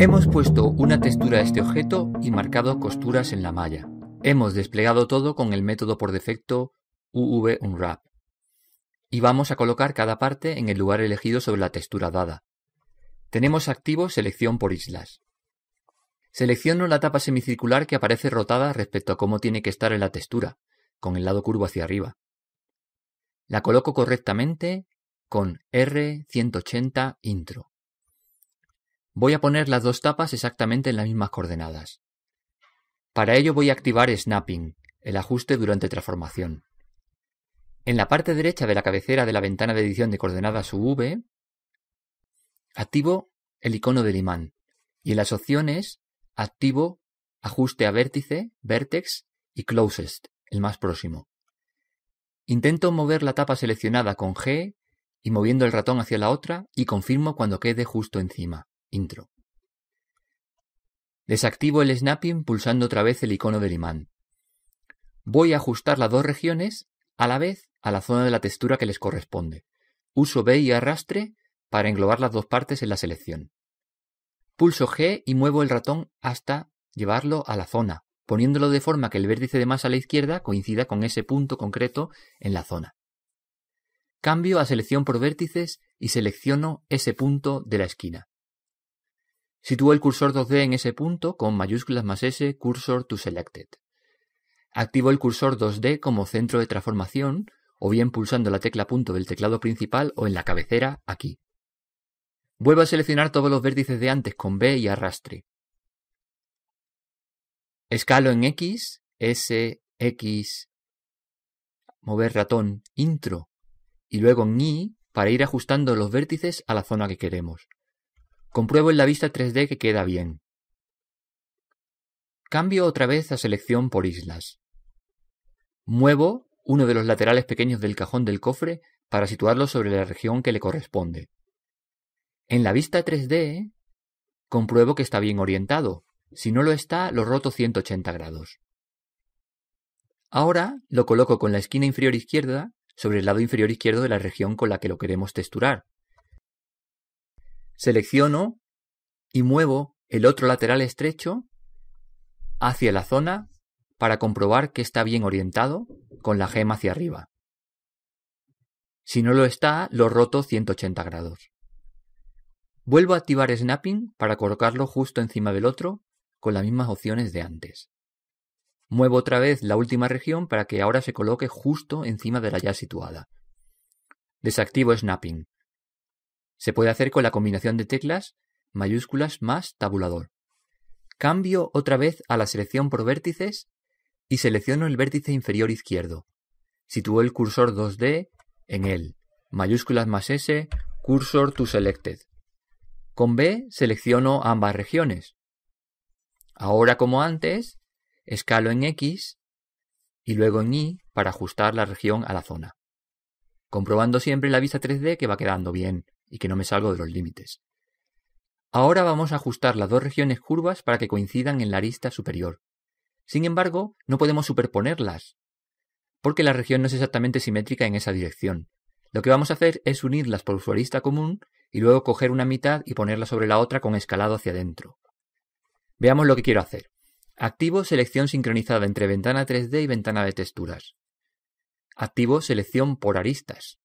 Hemos puesto una textura a este objeto y marcado costuras en la malla. Hemos desplegado todo con el método por defecto UV Unwrap. Y vamos a colocar cada parte en el lugar elegido sobre la textura dada. Tenemos activo selección por islas. Selecciono la tapa semicircular que aparece rotada respecto a cómo tiene que estar en la textura, con el lado curvo hacia arriba. La coloco correctamente con R180 intro. Voy a poner las dos tapas exactamente en las mismas coordenadas. Para ello voy a activar Snapping, el ajuste durante transformación. En la parte derecha de la cabecera de la ventana de edición de coordenadas UV, activo el icono del imán y en las opciones activo ajuste a vértice, vertex y closest, el más próximo. Intento mover la tapa seleccionada con G y moviendo el ratón hacia la otra y confirmo cuando quede justo encima. Intro. Desactivo el snapping pulsando otra vez el icono del imán. Voy a ajustar las dos regiones a la vez a la zona de la textura que les corresponde. Uso B y arrastre para englobar las dos partes en la selección. Pulso G y muevo el ratón hasta llevarlo a la zona, poniéndolo de forma que el vértice de más a la izquierda coincida con ese punto concreto en la zona. Cambio a selección por vértices y selecciono ese punto de la esquina. Sitúo el cursor 2D en ese punto con mayúsculas más S cursor to selected. Activo el cursor 2D como centro de transformación o bien pulsando la tecla punto del teclado principal o en la cabecera aquí. Vuelvo a seleccionar todos los vértices de antes con B y arrastre. Escalo en X, S, X, mover ratón, intro, y luego en Y para ir ajustando los vértices a la zona que queremos. Compruebo en la vista 3D que queda bien. Cambio otra vez a selección por islas. Muevo uno de los laterales pequeños del cajón del cofre para situarlo sobre la región que le corresponde. En la vista 3D compruebo que está bien orientado. Si no lo está, lo roto 180 grados. Ahora lo coloco con la esquina inferior izquierda sobre el lado inferior izquierdo de la región con la que lo queremos texturar selecciono y muevo el otro lateral estrecho hacia la zona para comprobar que está bien orientado con la gema hacia arriba. Si no lo está, lo roto 180 grados. Vuelvo a activar Snapping para colocarlo justo encima del otro con las mismas opciones de antes. Muevo otra vez la última región para que ahora se coloque justo encima de la ya situada. Desactivo Snapping se puede hacer con la combinación de teclas mayúsculas más tabulador. Cambio otra vez a la selección por vértices y selecciono el vértice inferior izquierdo. Sitúo el cursor 2D en él. Mayúsculas más S, cursor to selected. Con B selecciono ambas regiones. Ahora como antes, escalo en X y luego en Y para ajustar la región a la zona comprobando siempre la vista 3D que va quedando bien y que no me salgo de los límites. Ahora vamos a ajustar las dos regiones curvas para que coincidan en la arista superior. Sin embargo, no podemos superponerlas, porque la región no es exactamente simétrica en esa dirección. Lo que vamos a hacer es unirlas por su arista común y luego coger una mitad y ponerla sobre la otra con escalado hacia adentro. Veamos lo que quiero hacer. Activo selección sincronizada entre ventana 3D y ventana de texturas. Activo selección por aristas.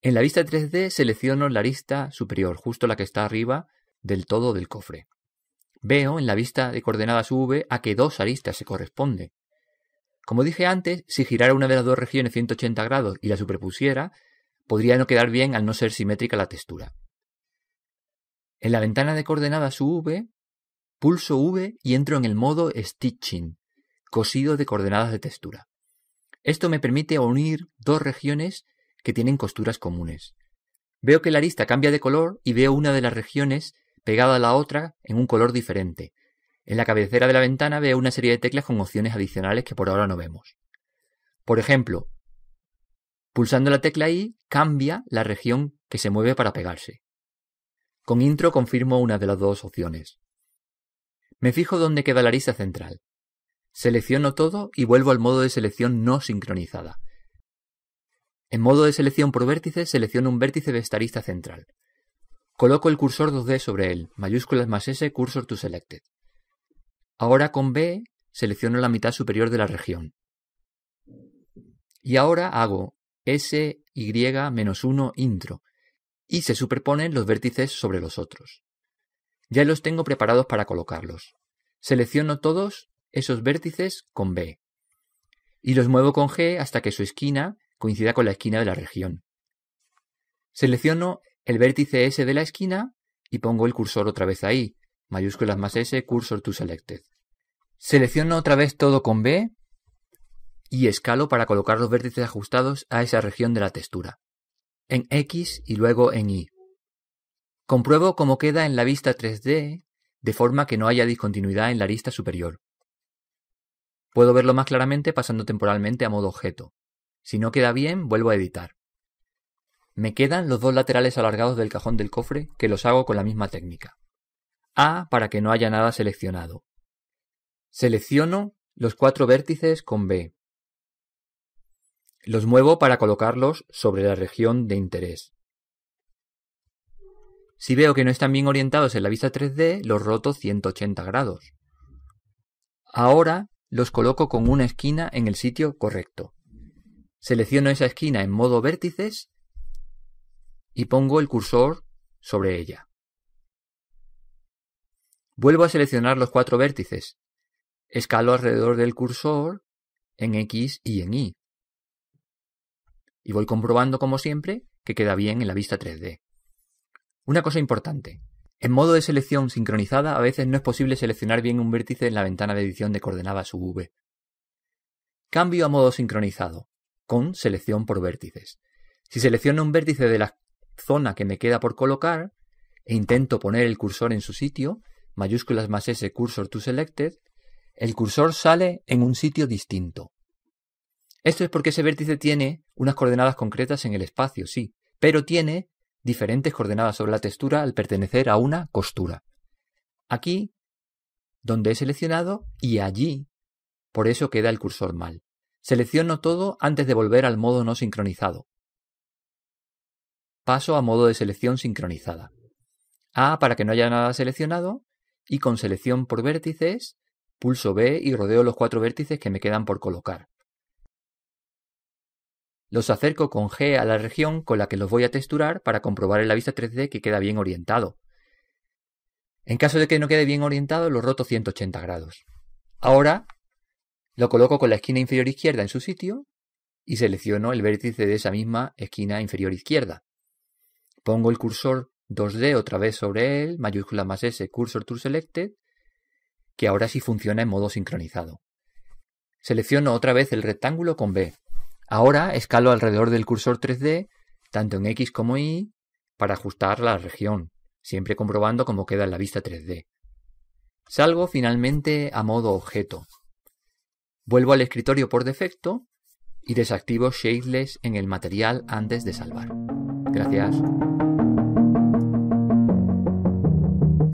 En la vista 3D selecciono la arista superior, justo la que está arriba del todo del cofre. Veo en la vista de coordenadas V a que dos aristas se corresponden. Como dije antes, si girara una de las dos regiones 180 grados y la superpusiera, podría no quedar bien al no ser simétrica la textura. En la ventana de coordenadas V, pulso V y entro en el modo Stitching, cosido de coordenadas de textura. Esto me permite unir dos regiones que tienen costuras comunes. Veo que la arista cambia de color y veo una de las regiones pegada a la otra en un color diferente. En la cabecera de la ventana veo una serie de teclas con opciones adicionales que por ahora no vemos. Por ejemplo, pulsando la tecla I cambia la región que se mueve para pegarse. Con intro confirmo una de las dos opciones. Me fijo dónde queda la arista central. Selecciono todo y vuelvo al modo de selección no sincronizada. En modo de selección por vértices selecciono un vértice de esta central. Coloco el cursor 2D sobre él, mayúsculas más S, cursor to selected. Ahora con B selecciono la mitad superior de la región. Y ahora hago S, Y, menos 1, intro, y se superponen los vértices sobre los otros. Ya los tengo preparados para colocarlos. Selecciono todos esos vértices con B y los muevo con G hasta que su esquina coincida con la esquina de la región. Selecciono el vértice S de la esquina y pongo el cursor otra vez ahí, mayúsculas más S, cursor to selected. Selecciono otra vez todo con B y escalo para colocar los vértices ajustados a esa región de la textura, en X y luego en Y. Compruebo cómo queda en la vista 3D de forma que no haya discontinuidad en la arista superior. Puedo verlo más claramente pasando temporalmente a modo objeto. Si no queda bien, vuelvo a editar. Me quedan los dos laterales alargados del cajón del cofre que los hago con la misma técnica. A para que no haya nada seleccionado. Selecciono los cuatro vértices con B. Los muevo para colocarlos sobre la región de interés. Si veo que no están bien orientados en la vista 3D, los roto 180 grados. Ahora los coloco con una esquina en el sitio correcto. Selecciono esa esquina en modo vértices y pongo el cursor sobre ella. Vuelvo a seleccionar los cuatro vértices. Escalo alrededor del cursor en X y en Y. Y voy comprobando, como siempre, que queda bien en la vista 3D. Una cosa importante. En modo de selección sincronizada, a veces no es posible seleccionar bien un vértice en la ventana de edición de coordenadas UV. Cambio a modo sincronizado, con selección por vértices. Si selecciono un vértice de la zona que me queda por colocar e intento poner el cursor en su sitio, mayúsculas más S cursor to selected, el cursor sale en un sitio distinto. Esto es porque ese vértice tiene unas coordenadas concretas en el espacio, sí, pero tiene diferentes coordenadas sobre la textura al pertenecer a una costura. Aquí, donde he seleccionado, y allí, por eso queda el cursor mal. Selecciono todo antes de volver al modo no sincronizado. Paso a modo de selección sincronizada. A para que no haya nada seleccionado y con selección por vértices pulso B y rodeo los cuatro vértices que me quedan por colocar. Los acerco con G a la región con la que los voy a texturar para comprobar en la vista 3D que queda bien orientado. En caso de que no quede bien orientado, lo roto 180 grados. Ahora lo coloco con la esquina inferior izquierda en su sitio y selecciono el vértice de esa misma esquina inferior izquierda. Pongo el cursor 2D otra vez sobre él, mayúscula más S, cursor to selected, que ahora sí funciona en modo sincronizado. Selecciono otra vez el rectángulo con B, Ahora escalo alrededor del cursor 3D, tanto en X como Y, para ajustar la región, siempre comprobando cómo queda en la vista 3D. Salgo finalmente a modo objeto. Vuelvo al escritorio por defecto y desactivo Shadeless en el material antes de salvar. Gracias.